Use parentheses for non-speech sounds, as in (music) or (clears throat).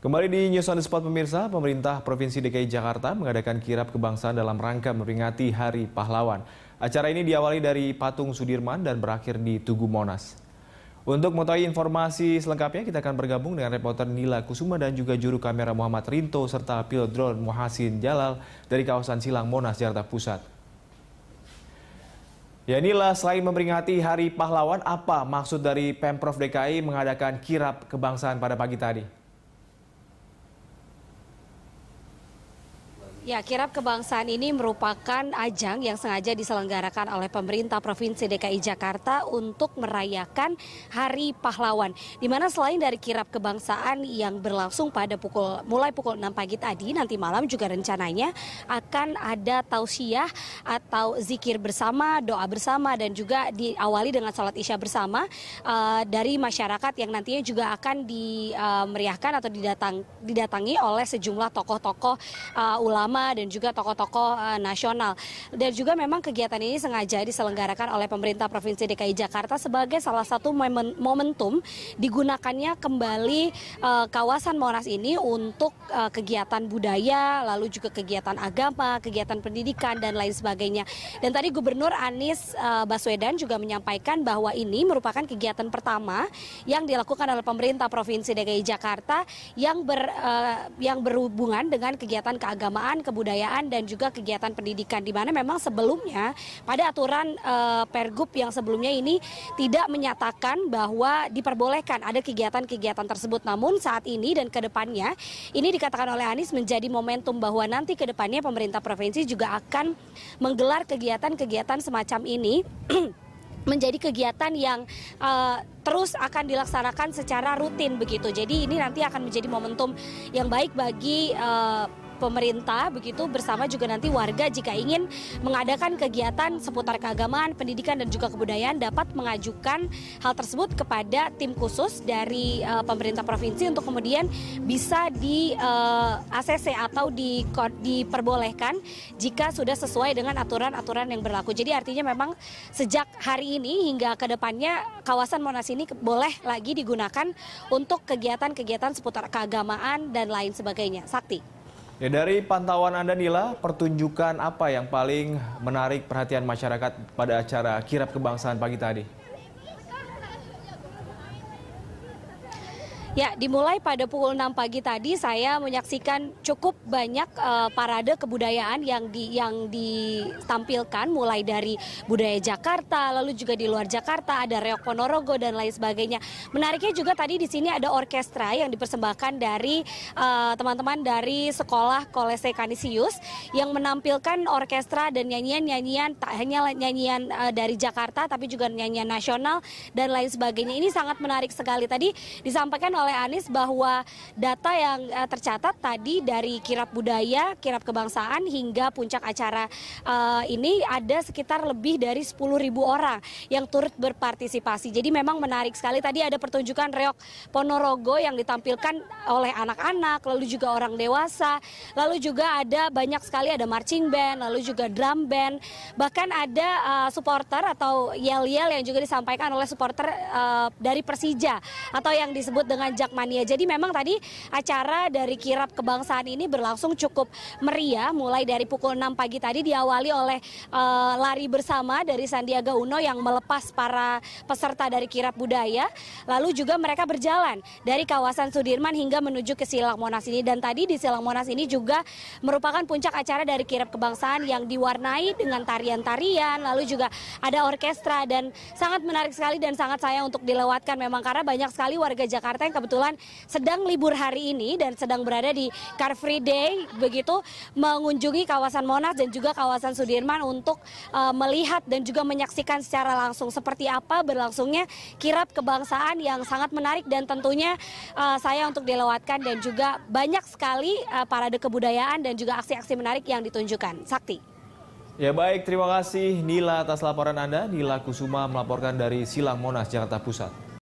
Kembali di News on the Spot pemirsa, pemerintah Provinsi DKI Jakarta mengadakan kirap kebangsaan dalam rangka memperingati Hari Pahlawan. Acara ini diawali dari Patung Sudirman dan berakhir di Tugu Monas. Untuk mengetahui informasi selengkapnya, kita akan bergabung dengan reporter Nila Kusuma dan juga juru kamera Muhammad Rinto serta pilot drone Muhasin Jalal dari kawasan Silang Monas, Jakarta Pusat. Ya Nila, selain memperingati Hari Pahlawan, apa maksud dari Pemprov DKI mengadakan kirap kebangsaan pada pagi tadi? Ya, kirap kebangsaan ini merupakan ajang yang sengaja diselenggarakan oleh pemerintah Provinsi DKI Jakarta untuk merayakan Hari Pahlawan. Di mana selain dari kirap kebangsaan yang berlangsung pada pukul mulai pukul 6 pagi tadi, nanti malam juga rencananya akan ada tausiah atau zikir bersama, doa bersama dan juga diawali dengan sholat isya bersama uh, dari masyarakat yang nantinya juga akan dimeriahkan eh, atau didatang, didatangi oleh sejumlah tokoh-tokoh uh, ulama ulama dan juga tokoh-tokoh uh, nasional. Dan juga memang kegiatan ini sengaja diselenggarakan oleh pemerintah Provinsi DKI Jakarta sebagai salah satu momentum digunakannya kembali uh, kawasan Monas ini untuk uh, kegiatan budaya, lalu juga kegiatan agama, kegiatan pendidikan dan lain sebagainya. Dan tadi Gubernur Anies uh, Baswedan juga menyampaikan bahwa ini merupakan kegiatan pertama yang dilakukan oleh pemerintah Provinsi DKI Jakarta yang ber, uh, yang berhubungan dengan kegiatan keagamaan kebudayaan, dan juga kegiatan pendidikan. Di mana memang sebelumnya pada aturan e, Pergub yang sebelumnya ini tidak menyatakan bahwa diperbolehkan ada kegiatan-kegiatan tersebut. Namun saat ini dan ke depannya ini dikatakan oleh Anies menjadi momentum bahwa nanti ke depannya pemerintah provinsi juga akan menggelar kegiatan-kegiatan semacam ini (clears throat) menjadi kegiatan yang uh, terus akan dilaksanakan secara rutin begitu. Jadi ini nanti akan menjadi momentum yang baik bagi uh, pemerintah begitu bersama juga nanti warga jika ingin mengadakan kegiatan seputar keagamaan, pendidikan dan juga kebudayaan dapat mengajukan hal tersebut kepada tim khusus dari uh, pemerintah provinsi untuk kemudian bisa di uh, eh, ACC atau di diperbolehkan jika sudah sesuai dengan aturan-aturan yang berlaku. Jadi artinya memang sejak hari ini hingga ke depannya kawasan Monas ini boleh lagi digunakan untuk kegiatan-kegiatan seputar keagamaan dan lain sebagainya. Sakti. Ya, dari pantauan Anda Nila, pertunjukan apa yang paling menarik perhatian masyarakat pada acara kirap kebangsaan pagi tadi? Ya, dimulai pada pukul 6 pagi tadi saya menyaksikan cukup banyak uh, parade kebudayaan yang di yang ditampilkan mulai dari budaya Jakarta, lalu juga di luar Jakarta ada reok ponorogo dan lain sebagainya. Menariknya juga tadi di sini ada orkestra yang dipersembahkan dari eh, teman-teman uh, dari sekolah Kolese Kanisius yang menampilkan orkestra dan nyanyian-nyanyian tak hanya nyanyian uh, dari Jakarta tapi juga nyanyian nasional dan lain sebagainya. Ini sangat menarik sekali tadi disampaikan oleh Anies bahwa data yang uh, tercatat tadi dari kirap budaya, kirap kebangsaan hingga puncak acara uh, ini ada sekitar lebih dari ribu orang yang turut berpartisipasi. Jadi memang menarik sekali tadi ada pertunjukan reok Ponorogo yang ditampilkan oleh anak-anak, lalu juga orang dewasa, lalu juga ada banyak sekali ada marching band, lalu juga drum band, bahkan ada uh, supporter atau yel-yel yang juga disampaikan oleh supporter uh, dari Persija atau yang disebut dengan jakmania Jadi memang tadi acara dari kirap kebangsaan ini berlangsung cukup meriah mulai dari pukul 6 pagi tadi diawali oleh uh, lari bersama dari Sandiaga Uno yang melepas para peserta dari kirap budaya. Lalu juga mereka berjalan dari kawasan Sudirman hingga menuju ke Silang Monas ini dan tadi di Silang Monas ini juga merupakan puncak acara dari kirap kebangsaan yang diwarnai dengan tarian-tarian lalu juga ada orkestra dan sangat menarik sekali dan sangat sayang untuk dilewatkan memang karena banyak sekali warga Jakarta yang kebetulan sedang libur hari ini dan sedang berada di Car Free Day begitu mengunjungi kawasan Monas dan juga kawasan Sudirman untuk uh, melihat dan juga menyaksikan secara langsung seperti apa berlangsungnya kirap kebangsaan yang sangat menarik dan tentunya uh, saya untuk dilewatkan dan juga banyak sekali uh, parade kebudayaan dan juga aksi-aksi menarik yang ditunjukkan. Sakti. Ya baik, terima kasih Nila atas laporan Anda. Nila Kusuma melaporkan dari Silang Monas, Jakarta Pusat.